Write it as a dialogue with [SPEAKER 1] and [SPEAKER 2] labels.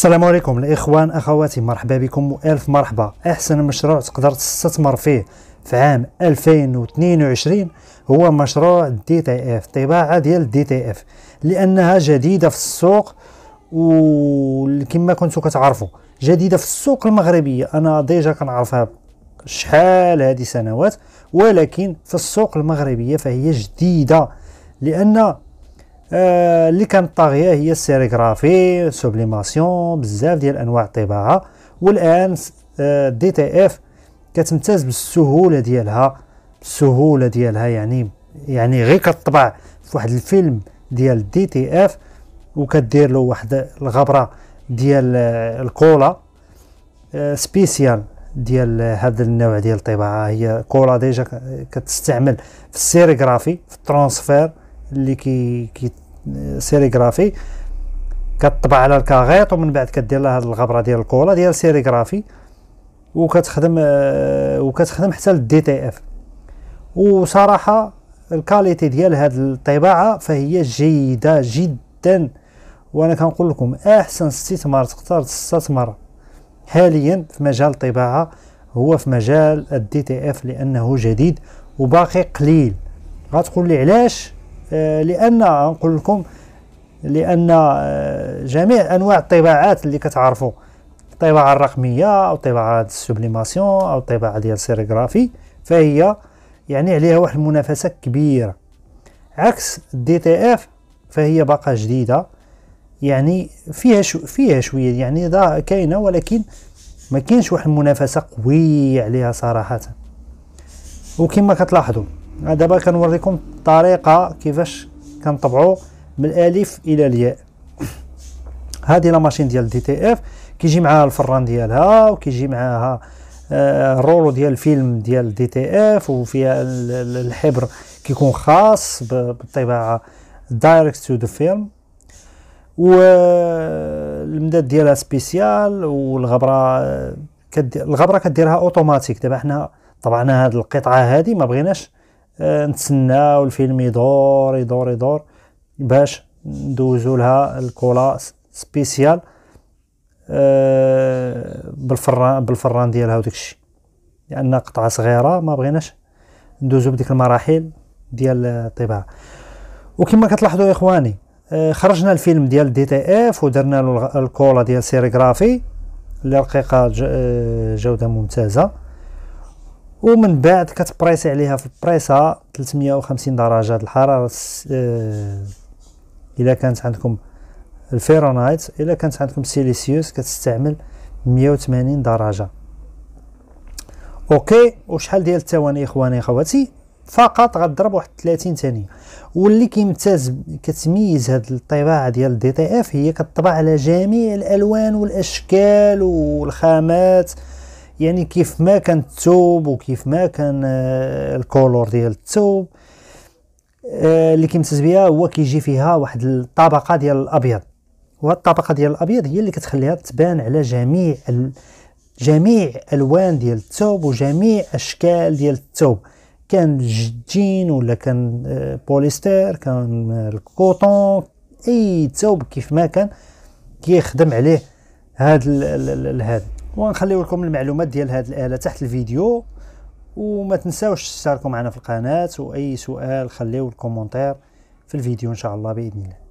[SPEAKER 1] السلام عليكم الاخوان اخواتي مرحبا بكم والف مرحبا احسن مشروع تقدر تستثمر فيه في عام 2022 هو مشروع دي تي اف طباعه ديال دي تي اف لانها جديده في السوق وكما كنتو كتعرفوا جديده في السوق المغربيه انا ديجا كنعرفها شحال هذه سنوات ولكن في السوق المغربيه فهي جديده لان آه، اللي كانت طاغيه هي السيريغرافي سوبليماسيون بزاف ديال انواع الطباعه والان دي تي اف كتمتاز بالسهوله ديالها السهوله ديالها يعني يعني غير كطبع في واحد الفيلم ديال دي تي اف وكدير له واحد الغبره ديال آه، الكولا آه، سبيسيال ديال هذا النوع ديال الطباعه هي كولا ديجا كتستعمل في السيريغرافي في الترانسفير اللي كي, كي سيريغرافي كطبع على الكاغيط ومن بعد كدير لها هذه الغبره ديال الكولا ديال سيريغرافي وكتخدم آه، وكتخدم حتى للدي تي اف وصراحه الكاليتي ديال هذه الطباعه فهي جيده جدا وانا كنقول لكم احسن استثمار تقدر تستثمر حاليا في مجال الطباعه هو في مجال الدي تي اف لانه جديد وباقي قليل غتقول لي علاش آه، لان نقول لكم لان آه، جميع انواع الطباعات اللي كتعرفوا الطباعه الرقميه او الطباعه السوبليماسيون او الطباعه ديال السيريغرافي فهي يعني عليها واحد المنافسه كبيره عكس الدي تي اف فهي باقا جديده يعني فيها شو فيها شويه يعني دا كاينه ولكن ما كاينش واحد المنافسه قويه عليها صراحه وكما كتلاحظوا دابا كنوريكم الطريقه كيفاش كنطبعوا من الالف الى الياء هذه لا ماشين ديال دي تي اف كيجي معاها الفران ديالها وكيجي معاها آه، الرولو ديال الفيلم ديال دي تي اف وفيها الحبر كيكون خاص بالطباعه دايركت تو ذا آه، فيلم والمداد ديالها سبيسيال والغبره آه، كدير الغبره كديرها اوتوماتيك دابا حنا طبعنا هاد القطعه هذه ما بغيناش آه، نتسناو الفيلم يدور يدور يدور باش ندوزو لها الكولا سبيسيال آه، بالفران بالفران ديالها وداك الشيء لان قطعه صغيره ما بغيناش ندوزو بديك المراحل ديال الطباعه وكما كتلاحظوا يا اخواني آه، خرجنا الفيلم ديال دي تي اف ودرنا له الكولا ديال سيريغرافي اللي رقيقه جوده ممتازه ومن بعد كتبريسي عليها في البريسه 350 درجه الحراره آه، الا كانت عندكم الفيرونايت الا كانت عندكم سيليسيوس كتستعمل 180 درجه اوكي وشحال ديال الثواني اخواني اخواتي فقط غضرب واحد 30 ثانيه واللي كيمتاز كتميز هاد الطباعه ديال الدي تي اف هي كطبع على جميع الالوان والاشكال والخامات يعني كيف ما كان الثوب وكيف ما كان آه، الكولور ديال الثوب آه، اللي كيمتاز بها هو كيجي فيها واحد الطبقه ديال الابيض وهاد الطبقه ديال الابيض هي اللي كتخليها تبان على جميع ال... جميع الوان ديال الثوب وجميع اشكال ديال الثوب كان جين ولا كان آه، بوليستير كان الكوتون اي ثوب كيف ما كان كيخدم عليه هاد هذا ونخليو لكم المعلومات ديال هذه الاله تحت الفيديو وما تنساوش تشتركوا معنا في القناه واي سؤال خليه الكومنتار في الفيديو ان شاء الله باذن الله